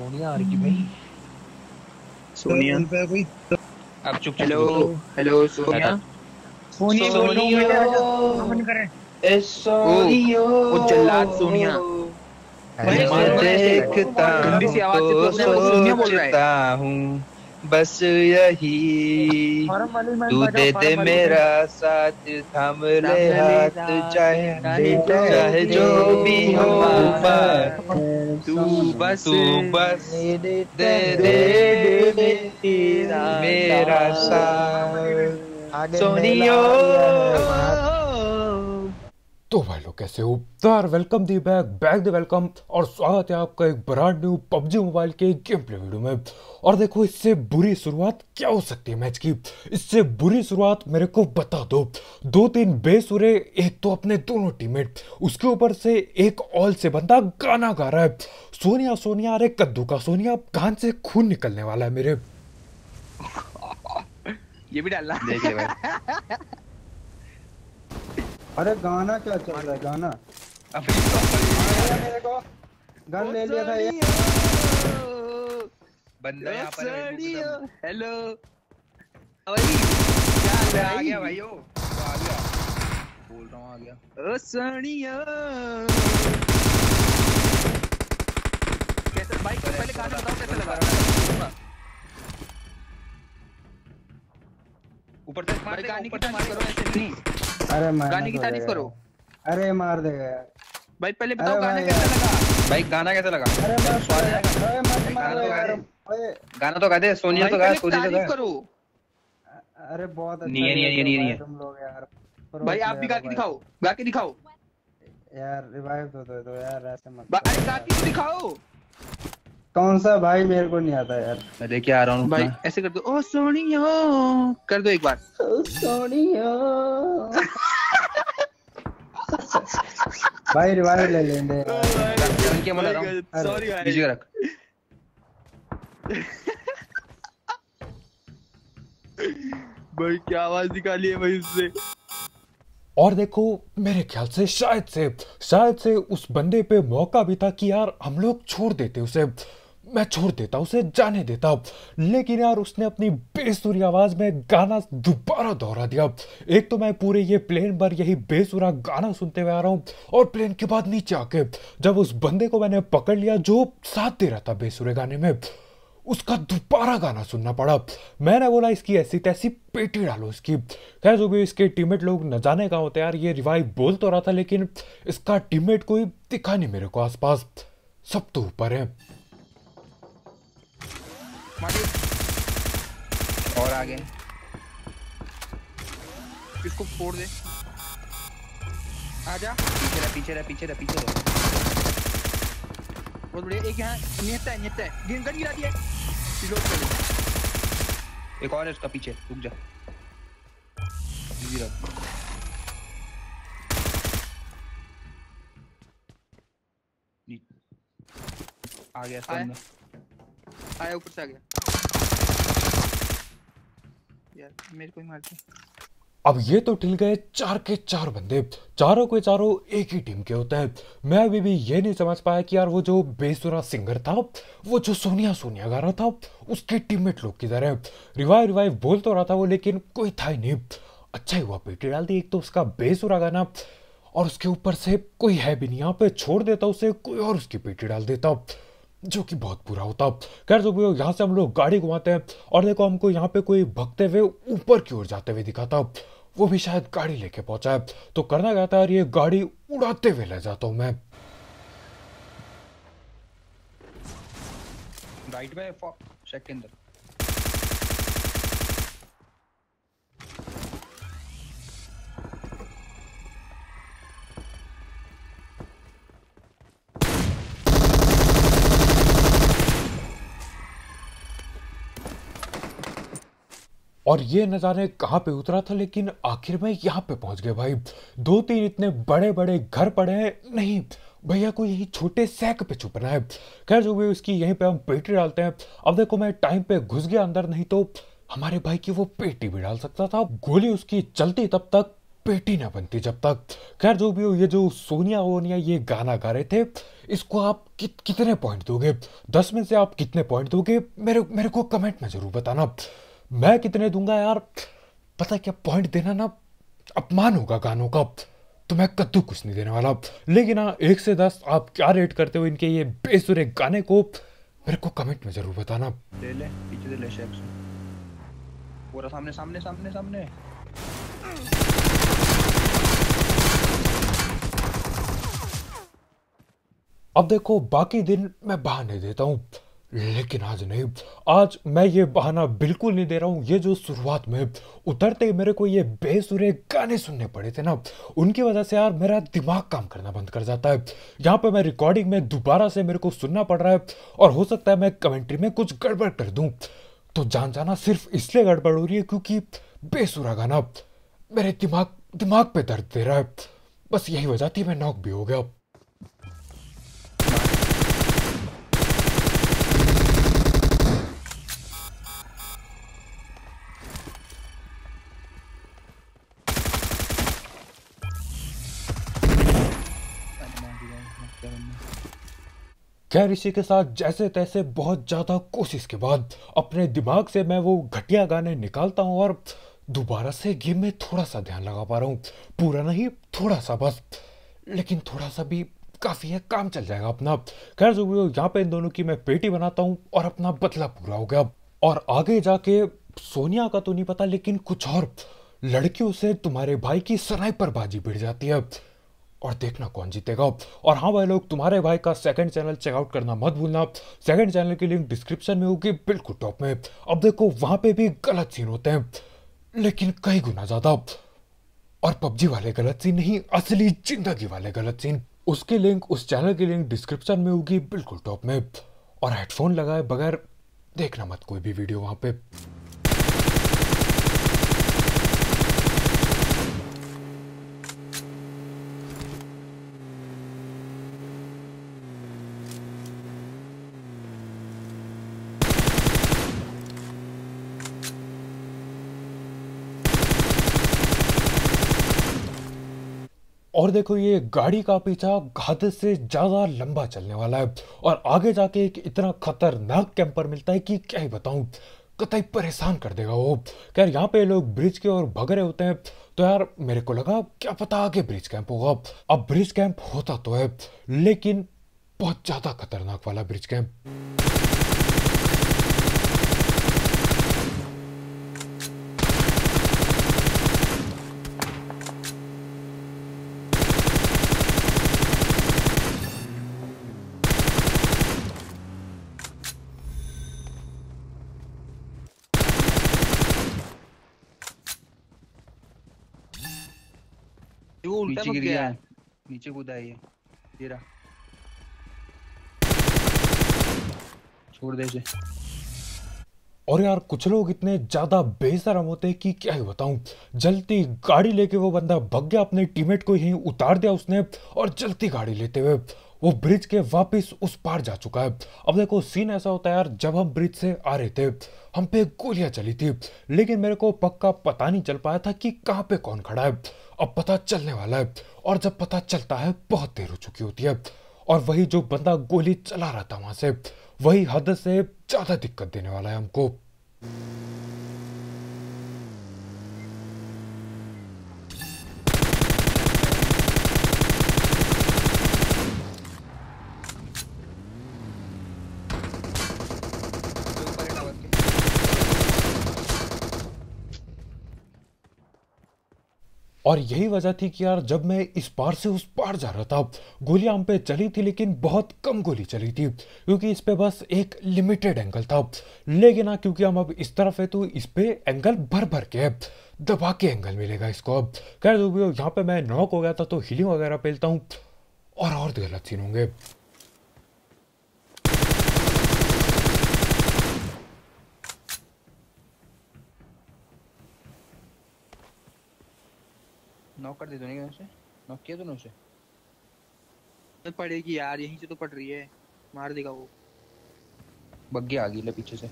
सोनिया आ रही भाई सोनिया तो तो- अब चुप हेलो हेलो सोनिया अच्छा। सोनिया सोनिया सोनिया ओ जल्लाद सोनिया देखता हूँ बस यही तू दे दे मेरा साथ थाम ले हाथ चाहे चाहे जो भी हो तू बस सोनियो तो भाई लोग कैसे हो तार welcome the back back the welcome और स्वागत है आपका एक ब्रांड न्यू पबजी मोबाइल के गेम प्ले वीडियो में और देखो इससे बुरी शुरुआत क्या हो सकती है मैच की इससे बुरी शुरुआत मेरे को बता दो दो तीन बेसुरे एक तो अपने दोनों टीममेट उसके ऊपर से एक ऑल से बंदा गाना गा रहा है सोनिया सोनिया अरे कद्दू का सोनिया कान से खून निकलने वाला है मेरे ये भी डालना अरे गाना क्या चल रहा है गाना अभी तो मेरे को गन ले लिया था ये बंदा यहां पर है हेलो अभी क्या ले आ गया भाई ओ आ गया बोल रहा हूं आ गया ओ सणिया कैसे बाइक पर पहले गाना बताओ कैसे लगा रहा है ऊपर से मार दे ऊपर से मार करो ऐसे नहीं अरे गाने की तारीफ करो अरे मार देगा यार भाई पहले बताओ गाना कैसा लगा भाई गाना कैसा लगा अरे मार तो गाना तो गा दे तो सोनिया तो गा सोनिया तो गा करो अरे बहुत अच्छा नहीं नहीं नहीं नहीं तुम लोग यार भाई आप भी गा के दिखाओ गा के दिखाओ यार रिवाइव तो दो यार ऐसे मत अरे गा के तो दिखाओ कौन सा भाई मेरे को नहीं आता यार मैं लेके आ रहा हूँ भाई ऐसे कर दो ओ सोनी हो कर दो एक बार ओ हो भाई रिवाइव ले लेंगे के मन सॉरी भाई रख भाई क्या आवाज निकाली है भाई इससे और देखो मेरे ख्याल से शायद से शायद से उस बंदे पे मौका भी था कि यार हम लोग छोड़ देते उसे मैं छोड़ देता उसे जाने देता लेकिन यार उसने अपनी बेसुरी आवाज में गाना दोबारा दोहरा दिया एक तो मैं पूरे ये प्लेन पर यही बेसुरा गाना सुनते हुए आ रहा हूँ और प्लेन के बाद नीचे आके जब उस बंदे को मैंने पकड़ लिया जो साथ दे रहा था बेसुरे गाने में उसका दोबारा गाना सुनना पड़ा मैंने बोला इसकी ऐसी तैसी पेटी डालो इसकी खैर जो भी इसके टीममेट लोग न जाने का होते यार ये रिवाइव बोल तो रहा था लेकिन इसका टीममेट कोई दिखा नहीं मेरे को आसपास सब तो ऊपर है और आगे इसको फोड़ दे आजा पीछे रह पीछे रह पीछे रह पीछे रह बहुत बढ़िया एक यहाँ नेता है नेता है ग्रीन गन गिरा दिया रिलोड कर एक और है उसका पीछे रुक जा गिरा आ गया सामने आया ऊपर से आ गया मेरे को ही मार अब ये तो ठिल गए चार के चार बंदे चारों के चारों एक ही टीम के होते हैं मैं अभी भी ये नहीं समझ पाया कि यार वो जो बेसुरा सिंगर था वो जो सोनिया सोनिया गा रहा था उसके टीममेट लोग किधर है रिवाइव रिवाइव बोल तो रहा था वो लेकिन कोई था ही नहीं अच्छा ही हुआ पेटी डाल दी एक तो उसका बेसुरा गाना और उसके ऊपर से कोई है भी नहीं यहाँ पे छोड़ देता उसे कोई और उसकी पेटी डाल देता जो कि बहुत बुरा होता खैर तो भैया यहाँ से हम लोग गाड़ी घुमाते हैं और देखो हमको यहाँ पे कोई भगते हुए ऊपर की ओर जाते हुए दिखाता वो भी शायद गाड़ी लेके पहुंचा है तो करना कहता है यार ये गाड़ी उड़ाते हुए ले जाता हूँ मैं राइट में सेकंड और ये नज़ारे कहाँ पे उतरा था लेकिन आखिर में यहाँ पे पहुँच गया भाई दो तीन इतने बड़े बड़े घर पड़े हैं नहीं भैया को यही छोटे सैक पे छुपना है खैर जो भी उसकी यहीं पे हम पेटी डालते हैं अब देखो मैं टाइम पे घुस गया अंदर नहीं तो हमारे भाई की वो पेटी भी डाल सकता था गोली उसकी चलती तब तक पेटी ना बनती जब तक खैर जो भी हो ये जो सोनिया वोनिया ये गाना गा रहे थे इसको आप कि, कितने पॉइंट दोगे दस में से आप कितने पॉइंट दोगे मेरे मेरे को कमेंट में जरूर बताना मैं कितने दूंगा यार पता है क्या पॉइंट देना ना अपमान होगा गानों का तो मैं कद्दू कुछ नहीं देने वाला लेकिन हाँ एक से दस आप क्या रेट करते हो इनके ये बेसुरे गाने को मेरे को कमेंट में जरूर बताना ले ले पीछे ले पूरा सामने सामने सामने सामने अब देखो बाकी दिन मैं बहाने देता हूं लेकिन आज नहीं आज मैं ये बहाना बिल्कुल नहीं दे रहा हूँ ये जो शुरुआत में उतरते ही मेरे को ये बेसुरे गाने सुनने पड़े थे ना उनकी वजह से यार मेरा दिमाग काम करना बंद कर जाता है यहाँ पे मैं रिकॉर्डिंग में दोबारा से मेरे को सुनना पड़ रहा है और हो सकता है मैं कमेंट्री में कुछ गड़बड़ कर दूँ तो जान जाना सिर्फ इसलिए गड़बड़ हो रही है क्योंकि बेसुरा गाना मेरे दिमाग दिमाग पे दर्द दे रहा है बस यही वजह थी मैं नॉक भी हो गया खैर इसी के साथ जैसे तैसे बहुत ज़्यादा कोशिश के बाद अपने दिमाग से मैं वो घटिया गाने निकालता हूँ और दोबारा से गेम में थोड़ा सा ध्यान लगा पा रहा हूँ पूरा नहीं थोड़ा सा बस लेकिन थोड़ा सा भी काफ़ी है काम चल जाएगा अपना खैर जो भी यहाँ पे इन दोनों की मैं पेटी बनाता हूँ और अपना बदला पूरा हो गया और आगे जाके सोनिया का तो नहीं पता लेकिन कुछ और लड़कियों से तुम्हारे भाई की सराय पर बाजी भिड़ जाती है और देखना कौन जीतेगा और हाँ भाई लोग तुम्हारे भाई का सेकंड चैनल चेकआउट करना मत भूलना सेकंड चैनल की लिंक डिस्क्रिप्शन में होगी बिल्कुल टॉप में अब देखो वहां पे भी गलत सीन होते हैं लेकिन कई गुना ज़्यादा और पबजी वाले गलत सीन नहीं असली जिंदगी वाले गलत सीन उसके लिंक उस चैनल की लिंक डिस्क्रिप्शन में होगी बिल्कुल टॉप में और हेडफोन लगाए बगैर देखना मत कोई भी वीडियो वहां पे और देखो ये गाड़ी का पीछा घाद से ज़्यादा लंबा चलने वाला है और आगे जाके एक इतना खतरनाक कैंपर मिलता है कि क्या ही बताऊँ कतई परेशान कर देगा वो खैर यहाँ पे लोग ब्रिज के ओर भग रहे होते हैं तो यार मेरे को लगा क्या पता आगे ब्रिज कैंप होगा अब ब्रिज कैंप होता तो है लेकिन बहुत ज़्यादा खतरनाक वाला ब्रिज कैंप उल्टा गिर गया नीचे कूदा है ये तेरा छोड़ दे इसे और यार कुछ लोग इतने ज़्यादा बेसरम होते हैं कि क्या ही बताऊं जल्दी गाड़ी लेके वो बंदा भग गया अपने टीममेट को यहीं उतार दिया उसने और जल्दी गाड़ी लेते हुए वो ब्रिज के वापस उस पार जा चुका है अब देखो सीन ऐसा होता है यार जब हम ब्रिज से आ रहे थे हम पे गोलियां चली थी लेकिन मेरे को पक्का पता नहीं चल पाया था कि कहाँ पे कौन खड़ा है अब पता चलने वाला है और जब पता चलता है बहुत देर हो चुकी होती है और वही जो बंदा गोली चला रहा था वहां से वही हद से ज्यादा दिक्कत देने वाला है हमको और यही वजह थी कि यार जब मैं इस पार से उस पार जा रहा था गोलियां हम पे चली थी लेकिन बहुत कम गोली चली थी क्योंकि इस पे बस एक लिमिटेड एंगल था लेकिन ना हाँ, क्योंकि हम अब इस तरफ है तो इस पे एंगल भर भर के दबा के एंगल मिलेगा इसको अब कह दो यहाँ पे मैं नॉक हो गया था तो हीलिंग वगैरह पेलता हूँ और और गलत सीन होंगे नॉक कर दे तूने क्या उसे नॉक किया तूने उसे तो पड़ेगी यार यहीं से तो पड़ रही है मार देगा वो बग्गी आ गई ले पीछे से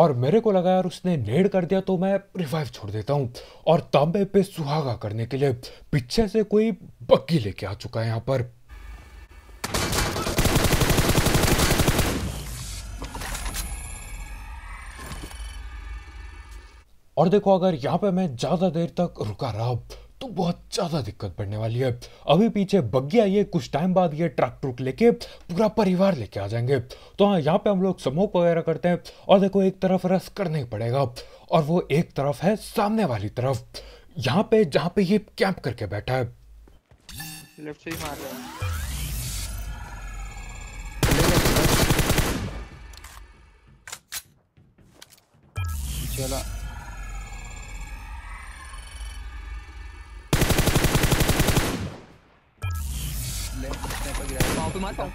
और मेरे को लगा यार उसने नेड कर दिया तो मैं रिवाइव छोड़ देता हूँ और तांबे पे सुहागा करने के लिए पीछे से कोई बग्गी लेके आ चुका है यहाँ पर और देखो अगर यहाँ पे मैं ज़्यादा देर तक रुका रहा तो बहुत ज़्यादा दिक्कत पड़ने वाली है अभी पीछे बग्घी आई है कुछ टाइम बाद ये ट्रक ट्रुक लेके पूरा परिवार लेके आ जाएंगे तो हाँ यहाँ पे हम लोग समोक वगैरह करते हैं और देखो एक तरफ रस करना ही पड़ेगा और वो एक तरफ है सामने वाली तरफ यहाँ पे जहाँ पे ये कैंप करके बैठा है लेफ्ट से ही मार रहा है चला ले मैं पर गिरा पाँव पे मार पाँव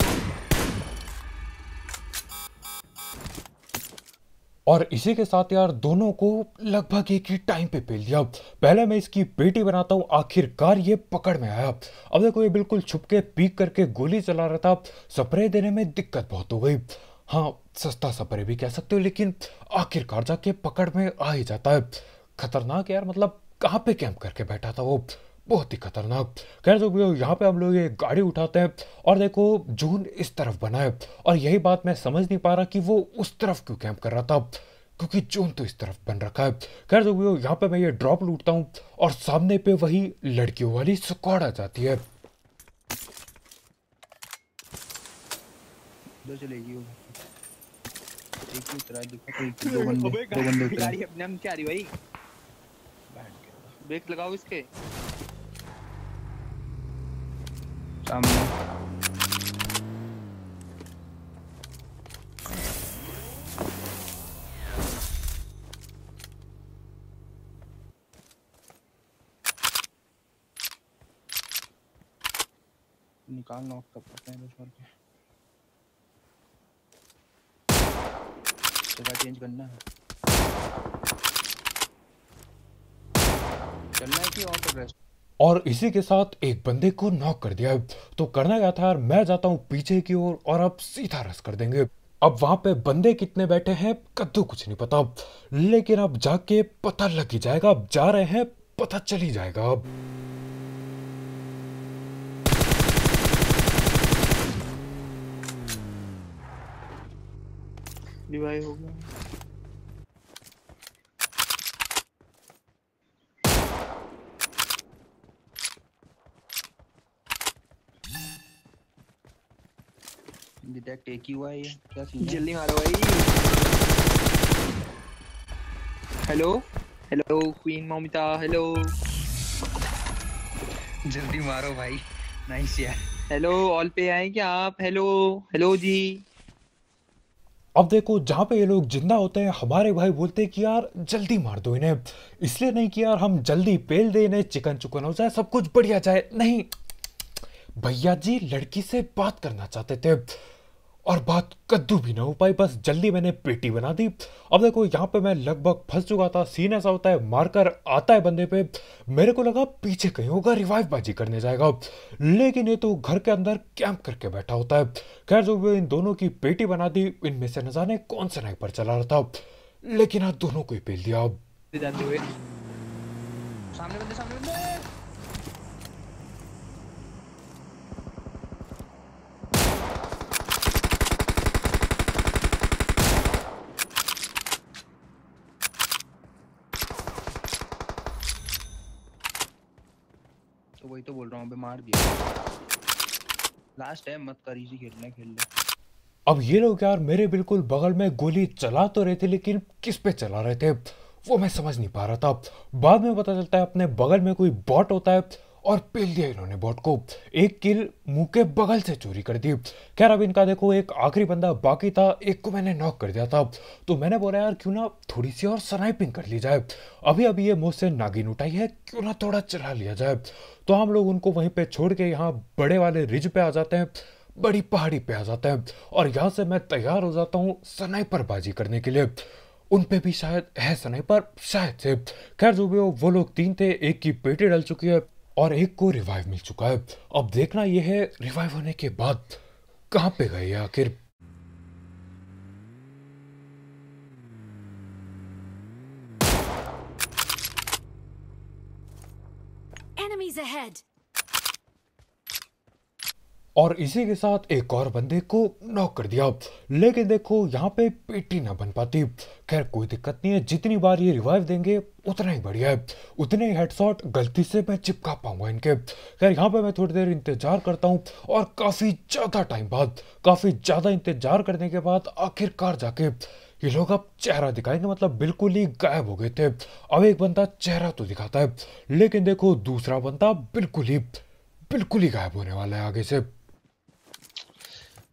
और इसी के साथ यार दोनों को लगभग एक ही टाइम पे पेल दिया पहले मैं इसकी बेटी बनाता हूँ आखिरकार ये पकड़ में आया अब देखो ये बिल्कुल छुपके पीक करके गोली चला रहा था स्प्रे देने में दिक्कत बहुत हो गई हाँ सस्ता स्प्रे भी कह सकते हो लेकिन आखिरकार जाके पकड़ में आ ही जाता है खतरनाक यार मतलब कहाँ पे कैंप करके बैठा था वो बहुत ही खतरनाक खैर तो भैया यहाँ पे हम लोग ये गाड़ी उठाते हैं और देखो जून इस तरफ बना है और यही बात मैं समझ नहीं पा रहा कि वो उस तरफ क्यों कैंप कर रहा था क्योंकि जून तो इस तरफ बन रखा है खैर तो भैया यहाँ पे मैं ये ड्रॉप लूटता हूँ और सामने पे वही लड़कियों वाली स्क्वाड आ जाती है उधर दो गाड़ी अपने हम क्या रही भाई ब्रेक लगाओ इसके सामने निकालना हैं के जगह चेंज करना है चलना है कि और तो बेस्ट और इसी के साथ एक बंदे को नॉक कर दिया तो करना क्या था यार मैं जाता हूँ पीछे की ओर और अब सीधा रस कर देंगे अब वहां पे बंदे कितने बैठे हैं कद्दू कुछ नहीं पता लेकिन अब जाके पता लग ही जाएगा अब जा रहे हैं पता चल ही जाएगा अब हो गया डिटेक्ट एक ही हुआ है क्या सीन जल्दी मारो भाई hello hello queen Momita hello जल्दी मारो भाई नाइस यार हेलो ऑल पे आए क्या आप हेलो हेलो जी अब देखो जहाँ पे ये लोग जिंदा होते हैं हमारे भाई बोलते हैं कि यार जल्दी मार दो इन्हें इसलिए नहीं कि यार हम जल्दी पेल दे इन्हें चिकन चुकन हो जाए सब कुछ बढ़िया जाए नहीं भैया जी लड़की से बात करना चाहते थे और बात कद्दू भी ना हो पाई बस जल्दी मैंने पेटी बना दी अब देखो यहाँ पे मैं लगभग फंस चुका था सीन ऐसा होता है मारकर आता है बंदे पे मेरे को लगा पीछे कहीं होगा रिवाइव बाजी करने जाएगा लेकिन ये तो घर के अंदर कैंप करके बैठा होता है खैर जो भी इन दोनों की पेटी बना दी इनमें से न जाने कौन सा पर चला रहा था लेकिन आज हाँ, दोनों को ही पेल दिया सामने बंदे सामने बंदे मार दिया लास्ट टाइम मत कर इजी खेलना खेल ले अब ये लोग यार मेरे बिल्कुल बगल में गोली चला तो रहे थे लेकिन किस पे चला रहे थे वो मैं समझ नहीं पा रहा था बाद में पता चलता है अपने बगल में कोई बॉट होता है और पेल दिया इन्होंने बॉट को एक किल मुंह के बगल से चोरी कर दी खैर अब इनका देखो एक आखिरी बंदा बाकी था एक को मैंने नॉक कर दिया था तो मैंने बोला यार क्यों ना थोड़ी सी और स्नाइपिंग कर ली जाए अभी अभी ये मुंह से नागिन उठाई है क्यों ना थोड़ा चला लिया जाए तो हम लोग उनको वहीं पे छोड़ के यहाँ बड़े वाले रिज पे आ जाते हैं बड़ी पहाड़ी पे आ जाते हैं और यहाँ से मैं तैयार हो जाता हूँ स्नाइपर बाजी करने के लिए उन पे भी शायद है स्नाइपर शायद से खैर जो भी हो वो लोग तीन थे एक की पेटी डल चुकी है और एक को रिवाइव मिल चुका है अब देखना यह है रिवाइव होने के बाद कहां पे गए आखिर Enemies ahead! और इसी के साथ एक और बंदे को नॉक कर दिया लेकिन देखो यहाँ पे पेटी ना बन पाती खैर कोई दिक्कत नहीं है जितनी बार ये रिवाइव देंगे उतना ही बढ़िया है उतने ही हेडशॉट गलती से मैं चिपका पाऊंगा इनके खैर यहाँ पे मैं थोड़ी देर इंतजार करता हूँ और काफ़ी ज़्यादा टाइम बाद काफ़ी ज़्यादा इंतजार करने के बाद आखिरकार जाके ये लोग अब चेहरा दिखाएंगे मतलब बिल्कुल ही गायब हो गए थे अब एक बंदा चेहरा तो दिखाता है लेकिन देखो दूसरा बंदा बिल्कुल ही बिल्कुल ही गायब होने वाला है आगे से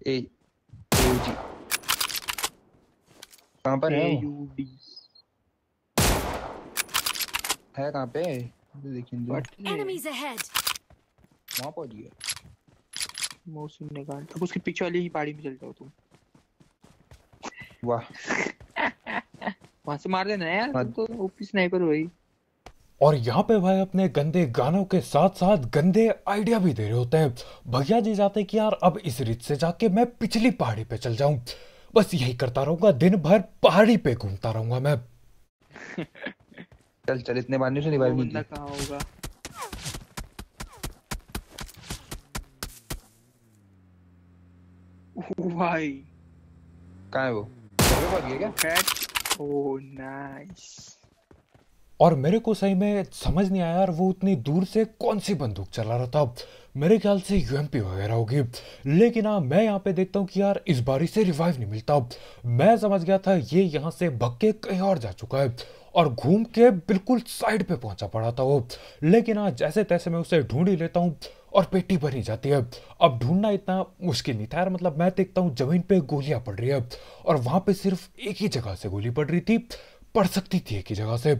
ए यू जी कहाँ पर है यू डी है कहाँ पे देखिए एनिमीज अहेड गया ने कहा अब उसके पीछे वाली ही बाड़ी में चल जाओ तुम वाह वहां से मार देना यार हाँ। तो ओपी स्नाइपर वही और यहाँ पे भाई अपने गंदे गानों के साथ साथ गंदे आइडिया भी दे रहे होते हैं भैया जी जाते कि यार अब इस रीत से जाके मैं पिछली पहाड़ी पे चल जाऊं बस यही करता रहूंगा दिन भर पहाड़ी पे घूमता रहूंगा मैं चल चल इतने बार नहीं बार भाई होगा भाई है वो भाग गया क्या ओह नाइस और मेरे को सही में समझ नहीं आया यार वो उतनी दूर से कौन सी बंदूक चला रहा था मेरे ख्याल से यू वगैरह होगी लेकिन हाँ मैं यहाँ पे देखता हूँ कि यार इस बारिश से रिवाइव नहीं मिलता मैं समझ गया था ये यहाँ से भग के कहीं और जा चुका है और घूम के बिल्कुल साइड पे पहुंचा पड़ा था वो लेकिन हाँ जैसे तैसे मैं उसे ढूंढ ही लेता हूँ और पेटी भरी जाती है अब ढूंढना इतना मुश्किल नहीं था यार मतलब मैं देखता हूँ जमीन पे गोलियाँ पड़ रही है और वहाँ पे सिर्फ एक ही जगह से गोली पड़ रही थी पड़ सकती थी एक ही जगह से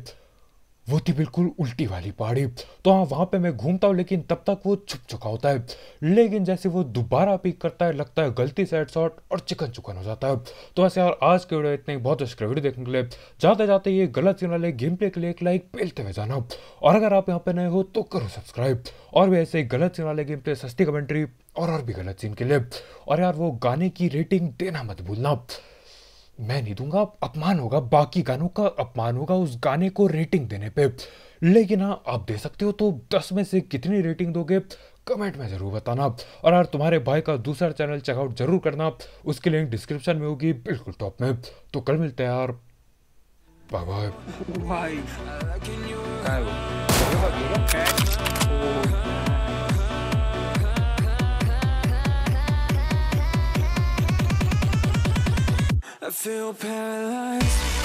वो थी बिल्कुल उल्टी वाली पहाड़ी तो हाँ वहाँ पे मैं घूमता हूँ लेकिन तब तक वो छुप चुका होता है लेकिन जैसे वो दोबारा पिक करता है लगता है गलती से हेडशॉट और चिकन चुकन हो जाता है तो ऐसे यार आज के वीडियो इतने बहुत अच्छे वीडियो देखने के लिए जाते जाते ये गलत सीन वाले गेम प्ले के लिए एक लाइक पेलते हुए जाना और अगर आप यहाँ पे नए हो तो करो सब्सक्राइब और भी ऐसे गलत सीन वाले गेम प्ले सस्ती कमेंट्री और और भी गलत सीन के लिए और यार वो गाने की रेटिंग देना मत भूलना मैं नहीं दूंगा अपमान होगा बाकी गानों का अपमान होगा उस गाने को रेटिंग देने पे लेकिन हाँ आप दे सकते हो तो दस में से कितनी रेटिंग दोगे कमेंट में ज़रूर बताना और यार तुम्हारे भाई का दूसरा चैनल चेकआउट जरूर करना उसके लिंक डिस्क्रिप्शन में होगी बिल्कुल टॉप में तो कल मिलते हैं यार bye bye I feel paralyzed